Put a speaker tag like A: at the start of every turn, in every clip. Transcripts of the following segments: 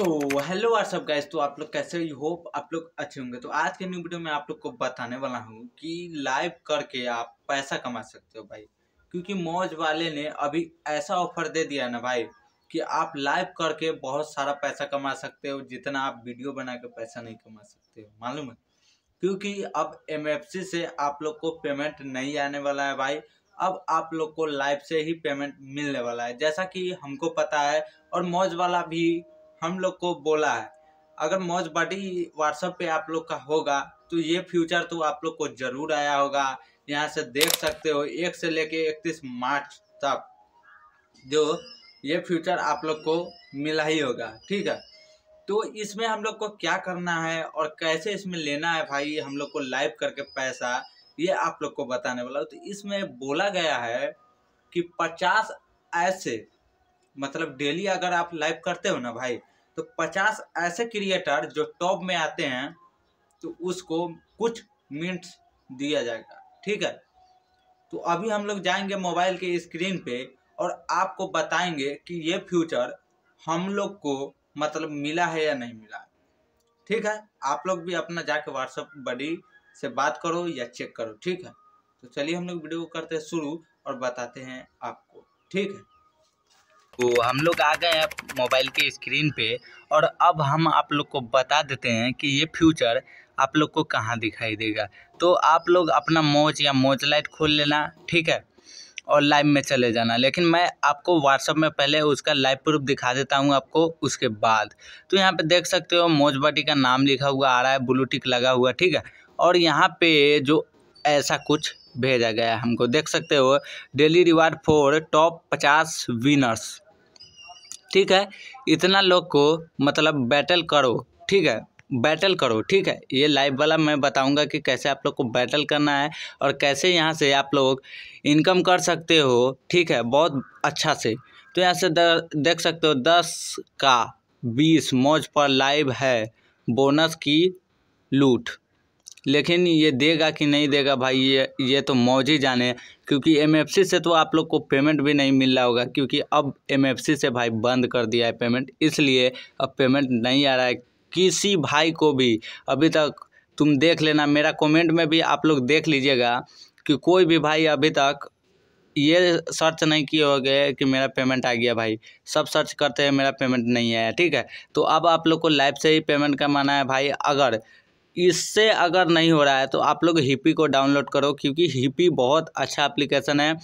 A: so hello what's up guys तो आप लोग कैसे यू होप आप लोग अच्छे होंगे तो आज के न्यू वीडियो में आप लोग को बताने वाला हूँ कि लाइव करके आप पैसा कमा सकते हो भाई क्योंकि मौज वाले ने अभी ऐसा ऑफर दे दिया ना भाई कि आप लाइव करके बहुत सारा पैसा कमा सकते हो जितना आप वीडियो बना के पैसा नहीं कमा सकते हो मालूम है क्योंकि अब एम से आप लोग को पेमेंट नहीं आने वाला है भाई अब आप लोग को लाइव से ही पेमेंट मिलने वाला है जैसा कि हमको पता है और मौज वाला भी हम लोग को बोला है अगर मौज बाटी व्हाट्सअप पे आप लोग का होगा तो ये फ्यूचर तो आप लोग को जरूर आया होगा यहाँ से देख सकते हो एक से लेके इकतीस मार्च तक जो ये फ्यूचर आप लोग को मिला ही होगा ठीक है तो इसमें हम लोग को क्या करना है और कैसे इसमें लेना है भाई हम लोग को लाइव करके पैसा ये आप लोग को बताने वाला तो इसमें बोला गया है कि पचास ऐसे मतलब डेली अगर आप लाइव करते हो ना भाई तो पचास ऐसे क्रिएटर जो टॉप में आते हैं तो उसको कुछ मिनट्स दिया जाएगा ठीक है तो अभी हम लोग जाएंगे मोबाइल के स्क्रीन पे और आपको बताएंगे कि ये फ्यूचर हम लोग को मतलब मिला है या नहीं मिला ठीक है आप लोग भी अपना जाके व्हाट्सअप बडी से बात करो या चेक करो ठीक है तो चलिए हम लोग वीडियो करते हैं शुरू और बताते हैं आपको ठीक है तो हम लोग आ गए हैं मोबाइल के स्क्रीन पे और अब हम आप लोग को बता देते हैं कि ये फ्यूचर आप लोग को कहाँ दिखाई देगा तो आप लोग अपना मोज या मोज लाइट खोल लेना ठीक है और लाइव में चले जाना लेकिन मैं आपको व्हाट्सअप में पहले उसका लाइव प्रूफ दिखा देता हूँ आपको उसके बाद तो यहाँ पे देख सकते हो मोज बटी का नाम लिखा हुआ आ रहा है ब्लू टिक लगा हुआ ठीक है और यहाँ पे जो ऐसा कुछ भेजा गया हमको देख सकते हो डेली रिवार्ड फॉर टॉप पचास विनर्स ठीक है इतना लोग को मतलब बैटल करो ठीक है बैटल करो ठीक है ये लाइव वाला मैं बताऊंगा कि कैसे आप लोग को बैटल करना है और कैसे यहाँ से आप लोग इनकम कर सकते हो ठीक है बहुत अच्छा से तो यहाँ से देख सकते हो दस का बीस मौज पर लाइव है बोनस की लूट लेकिन ये देगा कि नहीं देगा भाई ये ये तो मौज ही जाने क्योंकि एमएफसी से तो आप लोग को पेमेंट भी नहीं मिल रहा होगा क्योंकि अब एमएफसी से भाई बंद कर दिया है पेमेंट इसलिए अब पेमेंट नहीं आ रहा है किसी भाई को भी अभी तक तुम देख लेना मेरा कमेंट में भी आप लोग देख लीजिएगा कि कोई भी भाई अभी तक ये सर्च नहीं किए हो गए कि मेरा पेमेंट आ गया भाई सब सर्च करते हैं मेरा पेमेंट नहीं आया ठीक है तो अब आप लोग को लाइव से ही पेमेंट का माना है भाई अगर इससे अगर नहीं हो रहा है तो आप लोग हिपी को डाउनलोड करो क्योंकि हिपी बहुत अच्छा एप्लीकेशन है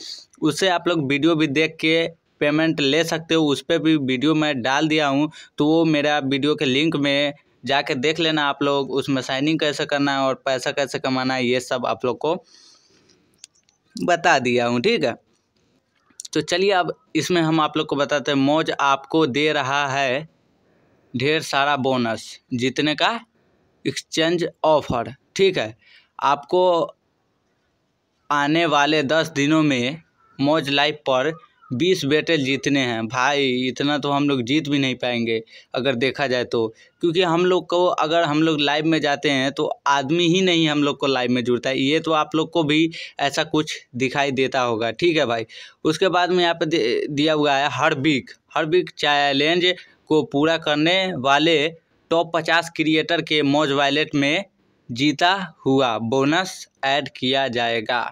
A: उससे आप लोग वीडियो भी देख के पेमेंट ले सकते हो उस पर भी वीडियो मैं डाल दिया हूँ तो वो मेरा वीडियो के लिंक में जाके देख लेना आप लोग उसमें साइनिंग कैसे करना है और पैसा कैसे कमाना है ये सब आप लोग को बता दिया हूँ ठीक है तो चलिए अब इसमें हम आप लोग को बताते हैं मौज आपको दे रहा है ढेर सारा बोनस जीतने का एक्सचेंज ऑफर ठीक है आपको आने वाले दस दिनों में मौज लाइव पर बीस बैटल जीतने हैं भाई इतना तो हम लोग जीत भी नहीं पाएंगे अगर देखा जाए तो क्योंकि हम लोग को अगर हम लोग लाइव में जाते हैं तो आदमी ही नहीं हम लोग को लाइव में जुड़ता है ये तो आप लोग को भी ऐसा कुछ दिखाई देता होगा ठीक है भाई उसके बाद में यहाँ पे दिया हुआ है हर वीक हर वीक चैलेंज को पूरा करने वाले टॉप पचास क्रिएटर के मौज वैलेट में जीता हुआ बोनस ऐड किया जाएगा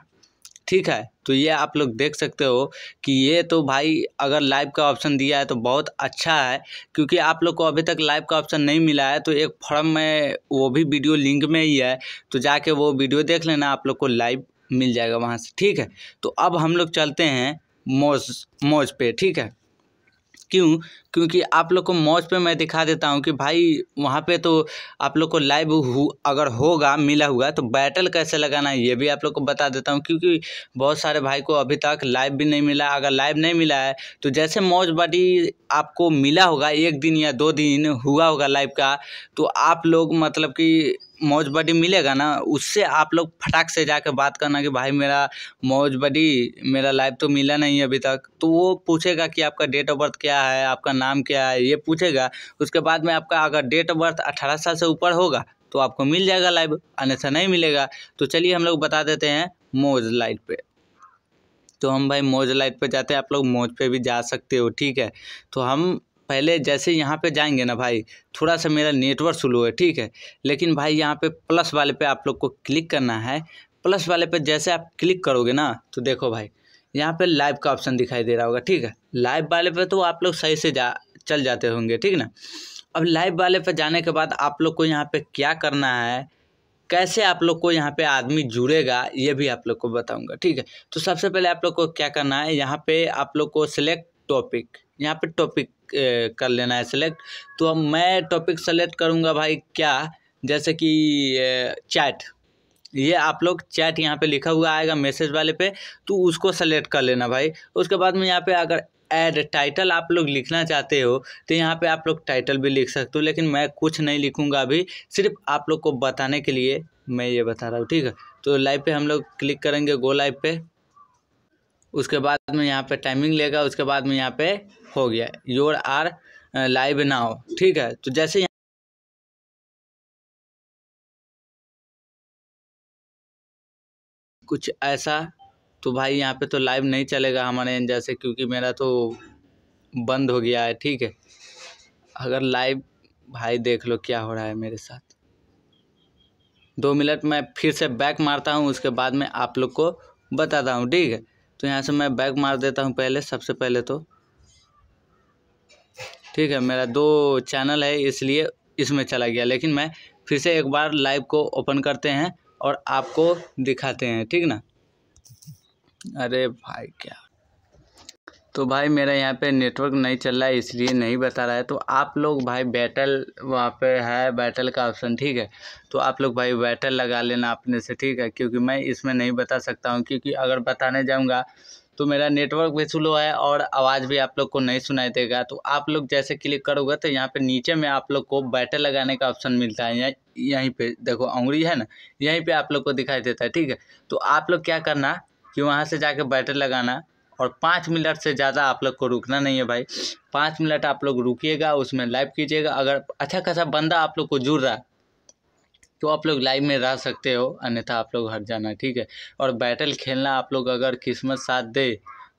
A: ठीक है तो ये आप लोग देख सकते हो कि ये तो भाई अगर लाइव का ऑप्शन दिया है तो बहुत अच्छा है क्योंकि आप लोग को अभी तक लाइव का ऑप्शन नहीं मिला है तो एक फॉर्म में वो भी वीडियो लिंक में ही है तो जाके वो वीडियो देख लेना आप लोग को लाइव मिल जाएगा वहाँ से ठीक है तो अब हम लोग चलते हैं मौज मौज पे ठीक है क्यों क्योंकि आप लोग को मौज पे मैं दिखा देता हूँ कि भाई वहाँ पे तो आप लोग को लाइव हु, अगर होगा मिला हुआ तो बैटल कैसे लगाना है ये भी आप लोग को बता देता हूँ क्योंकि बहुत सारे भाई को अभी तक लाइव भी नहीं मिला अगर लाइव नहीं मिला है तो जैसे मौज बाटी आपको मिला होगा एक दिन या दो दिन हुआ होगा लाइव का तो आप लोग मतलब कि मौज बडी मिलेगा ना उससे आप लोग फटाक से जाके बात करना कि भाई मेरा मौज बडी मेरा लाइव तो मिला नहीं अभी तक तो वो पूछेगा कि आपका डेट ऑफ बर्थ क्या है आपका नाम क्या है ये पूछेगा उसके बाद में आपका अगर डेट ऑफ बर्थ अठारह साल से ऊपर होगा तो आपको मिल जाएगा लाइव अन्यथा नहीं मिलेगा तो चलिए हम लोग बता देते हैं मोज लाइट पे तो हम भाई मोज लाइट पे जाते हैं आप लोग मोज पे भी जा सकते हो ठीक है तो हम पहले जैसे यहाँ पे जाएंगे ना भाई थोड़ा सा मेरा नेटवर्क स्लो है ठीक है लेकिन भाई यहाँ पे प्लस वाले पे आप लोग को क्लिक करना है प्लस वाले पे जैसे आप क्लिक करोगे ना तो देखो भाई यहाँ पे लाइव का ऑप्शन दिखाई दे रहा होगा ठीक है लाइव वाले पे तो आप लोग सही से जा चल जाते होंगे ठीक ना अब लाइव वाले पे जाने के बाद आप लोग को यहाँ पे क्या करना है कैसे आप लोग को यहाँ पे आदमी जुड़ेगा ये भी आप लोग को बताऊंगा ठीक है तो सबसे पहले आप लोग को क्या करना है यहाँ पे आप लोग को सिलेक्ट टॉपिक यहाँ पे टॉपिक कर लेना है सेलेक्ट तो अब मैं टॉपिक सेलेक्ट करूँगा भाई क्या जैसे कि चैट ये आप लोग चैट यहाँ पे लिखा हुआ आएगा मैसेज वाले पे तो उसको सेलेक्ट कर लेना भाई उसके बाद में यहाँ पे अगर एड टाइटल आप लोग लिखना चाहते हो तो यहाँ पे आप लोग टाइटल भी लिख सकते हो लेकिन मैं कुछ नहीं लिखूँगा अभी सिर्फ आप लोग को बताने के लिए मैं ये बता रहा हूँ ठीक है तो लाइव पर हम लोग क्लिक करेंगे गो लाइव पर उसके बाद में यहाँ पर टाइमिंग लेगा उसके बाद में यहाँ पर हो गया योर आर लाइव नाव ठीक है तो जैसे कुछ ऐसा तो भाई यहाँ पे तो लाइव नहीं चलेगा हमारे एंजा से क्योंकि मेरा तो बंद हो गया है ठीक है अगर लाइव भाई देख लो क्या हो रहा है मेरे साथ दो मिनट मैं फिर से बैक मारता हूँ उसके बाद में आप लोग को बताता हूँ ठीक है तो यहाँ से मैं बैक मार देता हूँ पहले सबसे पहले तो ठीक है मेरा दो चैनल है इसलिए इसमें चला गया लेकिन मैं फिर से एक बार लाइव को ओपन करते हैं और आपको दिखाते हैं ठीक ना अरे भाई क्या तो भाई मेरा यहाँ पे नेटवर्क नहीं चल रहा है इसलिए नहीं बता रहा है तो आप लोग भाई बैटल वहाँ पे है बैटल का ऑप्शन ठीक है तो आप लोग भाई बैटल लगा लेना अपने से ठीक है क्योंकि मैं इसमें नहीं बता सकता हूँ क्योंकि अगर बताने जाऊँगा तो मेरा नेटवर्क भी स्लो है और आवाज़ भी आप लोग को नहीं सुनाई देगा तो आप लोग जैसे क्लिक करोगे तो यहाँ पे नीचे में आप लोग को बैटर लगाने का ऑप्शन मिलता है यहाँ यहीं पे देखो अंगड़ी है ना यहीं पे आप लोग को दिखाई देता है ठीक है तो आप लोग क्या करना कि वहाँ से जाके बैटर लगाना और पाँच मिनट से ज़्यादा आप लोग को रुकना नहीं है भाई पाँच मिनट आप लोग रुकीगा उसमें लाइव कीजिएगा अगर अच्छा खासा बंदा आप लोग को जुड़ रहा तो आप लोग लाइव में रह सकते हो अन्यथा आप लोग हट जाना ठीक है और बैटल खेलना आप लोग अगर किस्मत साथ दे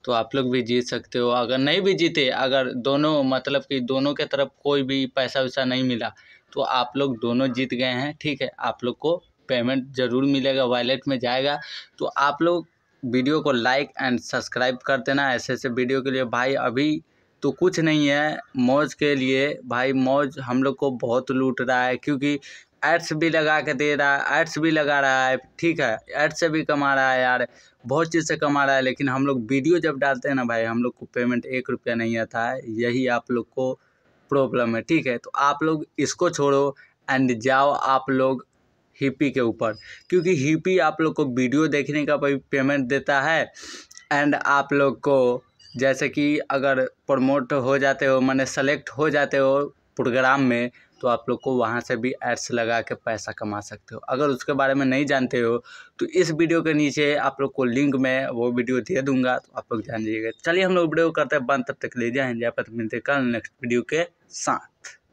A: तो आप लोग भी जीत सकते हो अगर नहीं भी जीते अगर दोनों मतलब कि दोनों के तरफ कोई भी पैसा वैसा नहीं मिला तो आप लोग दोनों जीत गए हैं ठीक है आप लोग को पेमेंट ज़रूर मिलेगा वॉलेट में जाएगा तो आप लोग वीडियो को लाइक एंड सब्सक्राइब कर देना ऐसे ऐसे वीडियो के लिए भाई अभी तो कुछ नहीं है मौज के लिए भाई मौज हम लोग को बहुत लूट रहा है क्योंकि एड्स भी लगा के दे रहा है एड्स भी लगा रहा है ठीक है एड्स से भी कमा रहा है यार बहुत चीज़ से कमा रहा है लेकिन हम लोग वीडियो जब डालते हैं ना भाई हम लोग को पेमेंट एक रुपया नहीं आता है यही आप लोग को प्रॉब्लम है ठीक है तो आप लोग इसको छोड़ो एंड जाओ आप लोग हीपी के ऊपर क्योंकि हीपी आप लोग को वीडियो देखने का भी पेमेंट देता है एंड आप लोग को जैसे कि अगर प्रमोट हो जाते हो मैंने सेलेक्ट हो जाते हो प्रोग्राम में तो आप लोग को वहाँ से भी एड्स लगा के पैसा कमा सकते हो अगर उसके बारे में नहीं जानते हो तो इस वीडियो के नीचे आप लोग को लिंक में वो वीडियो दे दूंगा तो आप लोग जान जाइएगा चलिए हम लोग वीडियो करते हैं बंद तब तक ले जाए जहाँ पर मिलते कल नेक्स्ट वीडियो के साथ